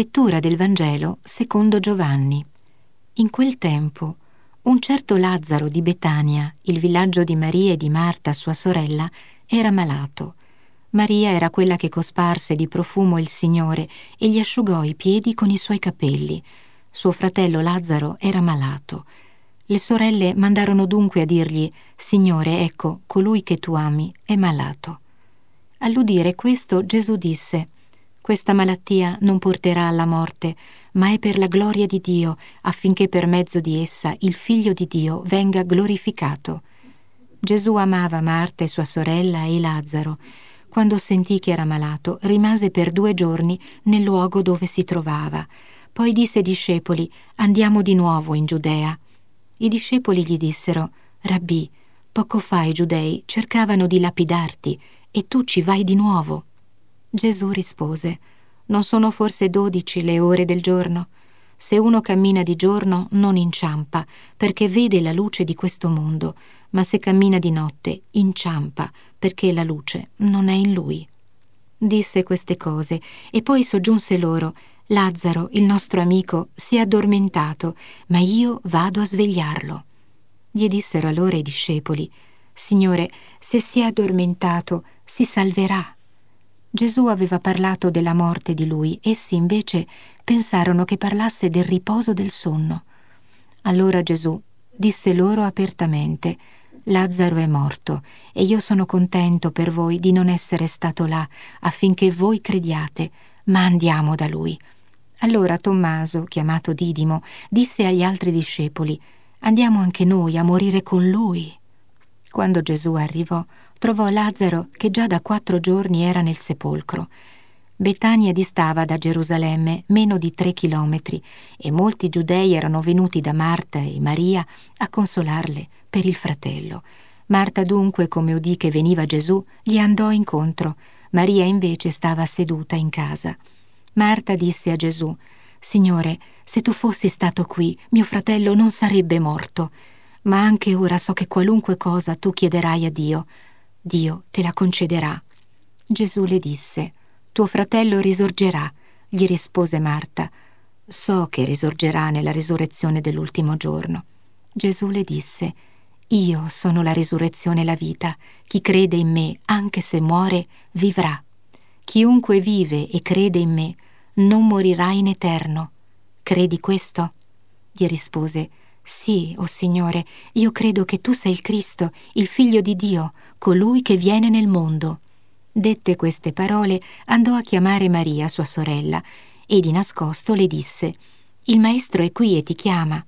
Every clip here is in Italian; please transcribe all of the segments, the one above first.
Lettura del Vangelo secondo Giovanni. In quel tempo, un certo Lazzaro di Betania, il villaggio di Maria e di Marta, sua sorella, era malato. Maria era quella che cosparse di profumo il Signore e gli asciugò i piedi con i suoi capelli. Suo fratello Lazzaro era malato. Le sorelle mandarono dunque a dirgli, Signore, ecco, colui che tu ami è malato. All'udire questo Gesù disse, questa malattia non porterà alla morte, ma è per la gloria di Dio, affinché per mezzo di essa il Figlio di Dio venga glorificato. Gesù amava Marta e sua sorella e Lazzaro. Quando sentì che era malato, rimase per due giorni nel luogo dove si trovava. Poi disse ai discepoli, andiamo di nuovo in Giudea. I discepoli gli dissero, Rabbì, poco fa i giudei cercavano di lapidarti e tu ci vai di nuovo. Gesù rispose, Non sono forse dodici le ore del giorno? Se uno cammina di giorno non inciampa, perché vede la luce di questo mondo, ma se cammina di notte inciampa, perché la luce non è in lui. Disse queste cose e poi soggiunse loro, Lazzaro, il nostro amico, si è addormentato, ma io vado a svegliarlo. Gli dissero allora i discepoli, Signore, se si è addormentato, si salverà. Gesù aveva parlato della morte di lui, essi invece pensarono che parlasse del riposo del sonno. Allora Gesù disse loro apertamente, Lazzaro è morto e io sono contento per voi di non essere stato là affinché voi crediate, ma andiamo da lui. Allora Tommaso, chiamato Didimo, disse agli altri discepoli, Andiamo anche noi a morire con lui. Quando Gesù arrivò, trovò Lazzaro che già da quattro giorni era nel sepolcro. Betania distava da Gerusalemme meno di tre chilometri e molti giudei erano venuti da Marta e Maria a consolarle per il fratello. Marta dunque, come udì che veniva Gesù, gli andò incontro. Maria invece stava seduta in casa. Marta disse a Gesù, Signore, se tu fossi stato qui, mio fratello non sarebbe morto. Ma anche ora so che qualunque cosa tu chiederai a Dio, Dio te la concederà. Gesù le disse, tuo fratello risorgerà, gli rispose Marta, so che risorgerà nella risurrezione dell'ultimo giorno. Gesù le disse, io sono la risurrezione e la vita, chi crede in me, anche se muore, vivrà. Chiunque vive e crede in me, non morirà in eterno. Credi questo? Gli rispose, sì, o oh Signore, io credo che tu sei il Cristo, il Figlio di Dio, colui che viene nel mondo. Dette queste parole, andò a chiamare Maria, sua sorella, e di nascosto le disse, Il Maestro è qui e ti chiama.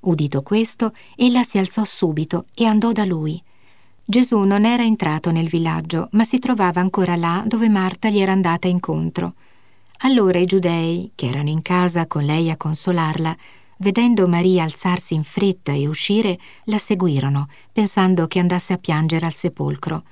Udito questo, ella si alzò subito e andò da lui. Gesù non era entrato nel villaggio, ma si trovava ancora là dove Marta gli era andata incontro. Allora i giudei, che erano in casa con lei a consolarla, vedendo Maria alzarsi in fretta e uscire, la seguirono, pensando che andasse a piangere al sepolcro.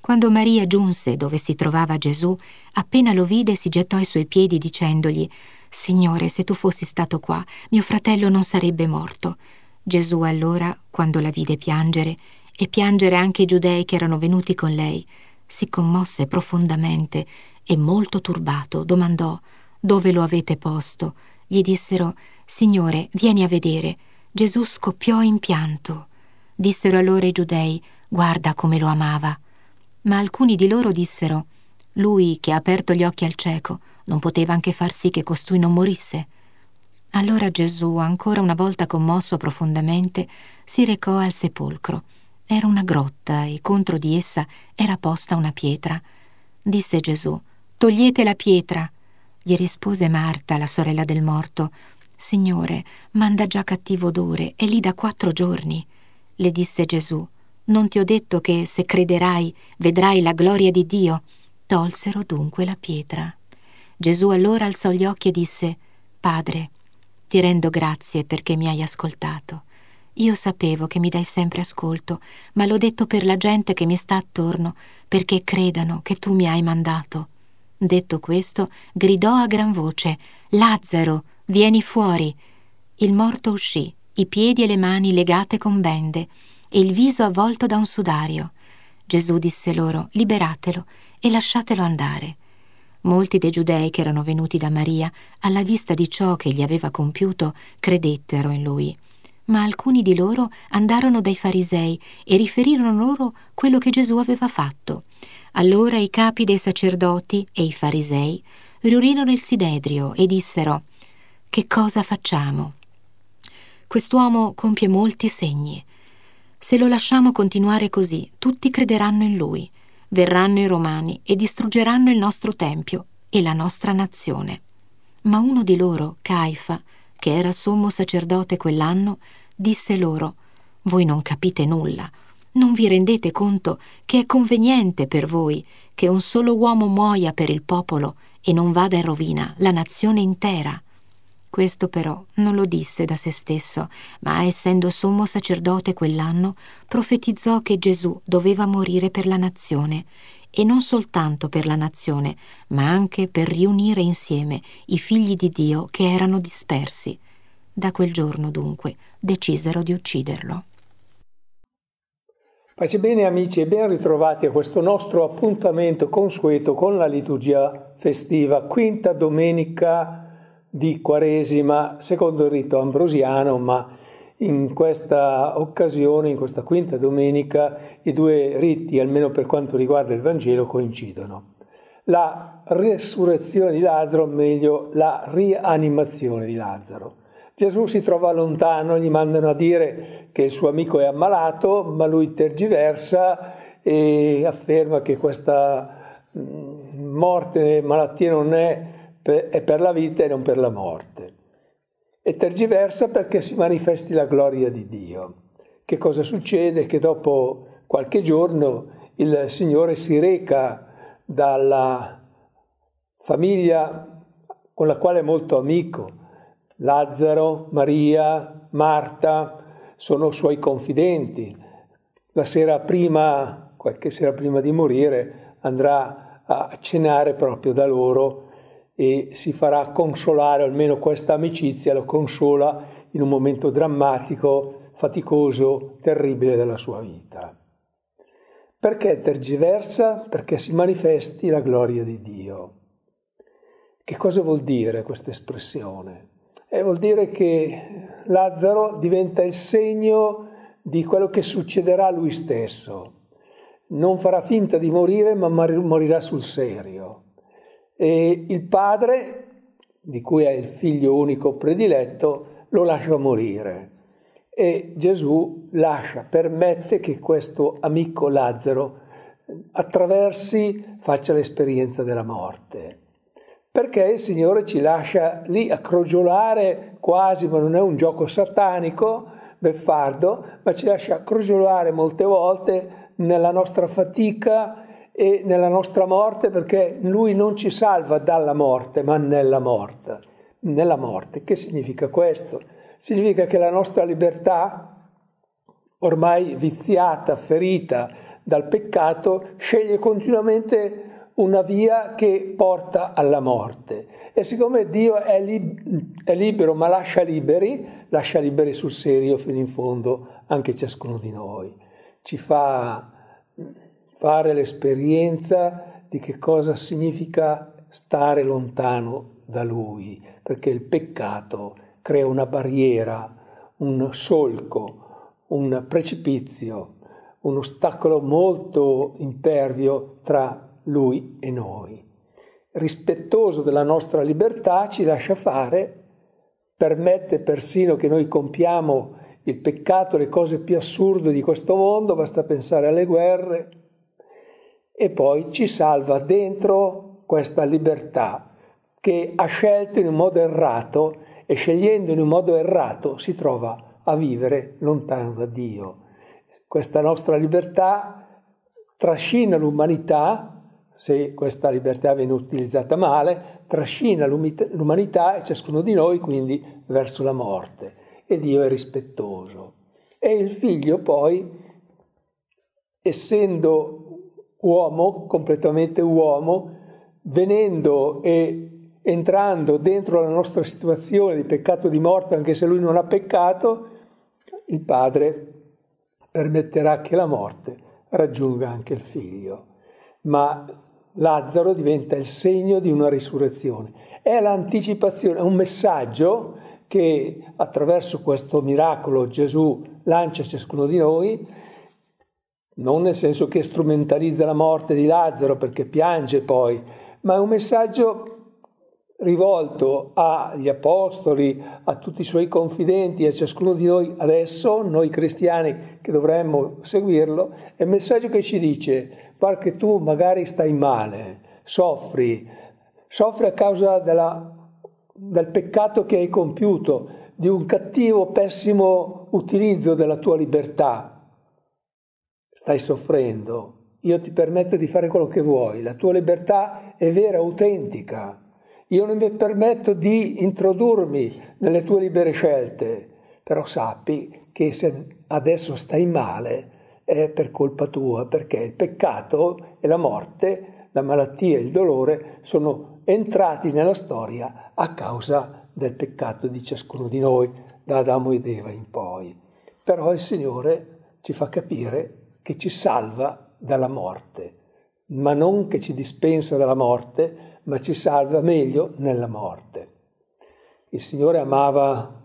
Quando Maria giunse dove si trovava Gesù, appena lo vide si gettò ai suoi piedi dicendogli Signore, se tu fossi stato qua, mio fratello non sarebbe morto. Gesù allora, quando la vide piangere, e piangere anche i giudei che erano venuti con lei, si commosse profondamente e molto turbato domandò Dove lo avete posto? Gli dissero, Signore, vieni a vedere. Gesù scoppiò in pianto. Dissero allora i giudei, guarda come lo amava. Ma alcuni di loro dissero, lui che ha aperto gli occhi al cieco, non poteva anche far sì che costui non morisse. Allora Gesù, ancora una volta commosso profondamente, si recò al sepolcro. Era una grotta e contro di essa era posta una pietra. Disse Gesù, togliete la pietra. Gli rispose Marta, la sorella del morto. Signore, manda già cattivo odore, è lì da quattro giorni. Le disse Gesù, non ti ho detto che se crederai vedrai la gloria di Dio. Tolsero dunque la pietra. Gesù allora alzò gli occhi e disse, Padre, ti rendo grazie perché mi hai ascoltato. Io sapevo che mi dai sempre ascolto, ma l'ho detto per la gente che mi sta attorno, perché credano che tu mi hai mandato. Detto questo, gridò a gran voce Lazzaro, vieni fuori. Il morto uscì, i piedi e le mani legate con bende e il viso avvolto da un sudario. Gesù disse loro, liberatelo e lasciatelo andare. Molti dei giudei che erano venuti da Maria, alla vista di ciò che gli aveva compiuto, credettero in lui. Ma alcuni di loro andarono dai farisei e riferirono loro quello che Gesù aveva fatto. Allora i capi dei sacerdoti e i farisei riunirono il sidedrio e dissero Che cosa facciamo? Quest'uomo compie molti segni. Se lo lasciamo continuare così, tutti crederanno in lui. Verranno i romani e distruggeranno il nostro tempio e la nostra nazione. Ma uno di loro, Caifa, che era sommo sacerdote quell'anno, disse loro Voi non capite nulla non vi rendete conto che è conveniente per voi che un solo uomo muoia per il popolo e non vada in rovina la nazione intera? Questo però non lo disse da se stesso, ma essendo sommo sacerdote quell'anno, profetizzò che Gesù doveva morire per la nazione, e non soltanto per la nazione, ma anche per riunire insieme i figli di Dio che erano dispersi. Da quel giorno dunque decisero di ucciderlo. Pace bene amici e ben ritrovati a questo nostro appuntamento consueto con la liturgia festiva, quinta domenica di Quaresima, secondo il rito ambrosiano, ma in questa occasione, in questa quinta domenica, i due riti, almeno per quanto riguarda il Vangelo, coincidono. La resurrezione di Lazzaro, o meglio la rianimazione di Lazzaro. Gesù si trova lontano, gli mandano a dire che il suo amico è ammalato, ma lui tergiversa e afferma che questa mm, morte, malattia non è per, è per la vita e non per la morte. E tergiversa perché si manifesti la gloria di Dio. Che cosa succede? Che dopo qualche giorno il Signore si reca dalla famiglia con la quale è molto amico, Lazzaro, Maria, Marta sono suoi confidenti. La sera prima, qualche sera prima di morire, andrà a cenare proprio da loro e si farà consolare, almeno questa amicizia lo consola in un momento drammatico, faticoso, terribile della sua vita. Perché tergiversa? Perché si manifesti la gloria di Dio. Che cosa vuol dire questa espressione? eh, vuol dire che Lazzaro diventa il segno di quello che succederà a lui stesso. Non farà finta di morire, ma morirà sul serio. E il padre, di cui è il figlio unico prediletto, lo lascia morire. E Gesù lascia, permette che questo amico Lazzaro attraversi, faccia l'esperienza della morte perché il Signore ci lascia lì a crogiolare quasi, ma non è un gioco satanico, beffardo, ma ci lascia crogiolare molte volte nella nostra fatica e nella nostra morte, perché Lui non ci salva dalla morte, ma nella morte. Nella morte. Che significa questo? Significa che la nostra libertà, ormai viziata, ferita dal peccato, sceglie continuamente una via che porta alla morte. E siccome Dio è, lib- è, libero, ma lascia liberi, lascia liberi sul serio fino in fondo anche ciascuno di noi. Ci fa fare l'esperienza di che cosa significa stare lontano da Lui, perché il peccato crea una barriera, un solco, un precipizio, un ostacolo molto impervio tra lui e noi. Rispettoso della nostra libertà ci lascia fare, permette persino che noi compiamo il peccato, le cose più assurde di questo mondo, basta pensare alle guerre, e poi ci salva dentro questa libertà che ha scelto in un modo errato e scegliendo in un modo errato si trova a vivere lontano da Dio. Questa nostra libertà trascina l'umanità se questa libertà viene utilizzata male, trascina l'umanità e ciascuno di noi quindi verso la morte. E Dio è rispettoso. E il figlio poi, essendo uomo, completamente uomo, venendo e entrando dentro la nostra situazione di peccato di morte, anche se lui non ha peccato, il padre permetterà che la morte raggiunga anche il figlio ma Lazzaro diventa il segno di una risurrezione. È l'anticipazione, è un messaggio che attraverso questo miracolo Gesù lancia a ciascuno di noi, non nel senso che strumentalizza la morte di Lazzaro perché piange poi, ma è un messaggio rivolto agli apostoli, a tutti i suoi confidenti, a ciascuno di noi adesso, noi cristiani che dovremmo seguirlo, è il messaggio che ci dice, guarda che tu magari stai male, soffri, soffri a causa della, del peccato che hai compiuto, di un cattivo, pessimo utilizzo della tua libertà. Stai soffrendo, io ti permetto di fare quello che vuoi, la tua libertà è vera, autentica io non mi permetto di introdurmi nelle tue libere scelte, però sappi che se adesso stai male è per colpa tua, perché il peccato e la morte, la malattia e il dolore sono entrati nella storia a causa del peccato di ciascuno di noi, da Adamo ed Eva in poi. Però il Signore ci fa capire che ci salva dalla morte, ma non che ci dispensa dalla morte, ma ci salva meglio nella morte. Il Signore amava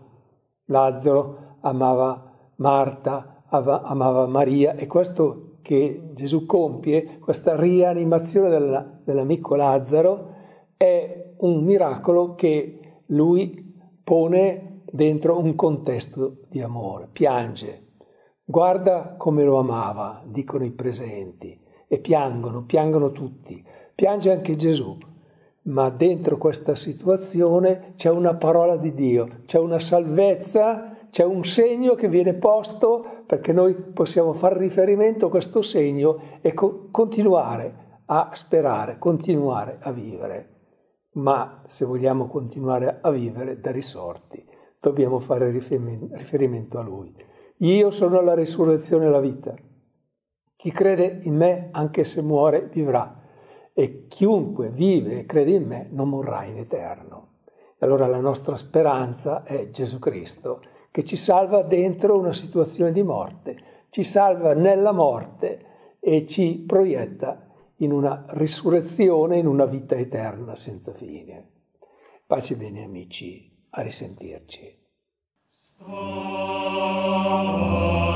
Lazzaro, amava Marta, amava Maria e questo che Gesù compie, questa rianimazione della, dell'amico Lazzaro, è un miracolo che lui pone dentro un contesto di amore. Piange, guarda come lo amava, dicono i presenti, e piangono, piangono tutti. Piange anche Gesù ma dentro questa situazione c'è una parola di Dio, c'è una salvezza, c'è un segno che viene posto perché noi possiamo far riferimento a questo segno e co- continuare a sperare, continuare a vivere. Ma se vogliamo continuare a vivere da risorti, dobbiamo fare riferimento a Lui. Io sono la risurrezione e la vita. Chi crede in me, anche se muore, vivrà e chiunque vive e crede in me non morrà in eterno. E Allora la nostra speranza è Gesù Cristo, che ci salva dentro una situazione di morte, ci salva nella morte e ci proietta in una risurrezione, in una vita eterna senza fine. Pace bene amici, a risentirci. Stava.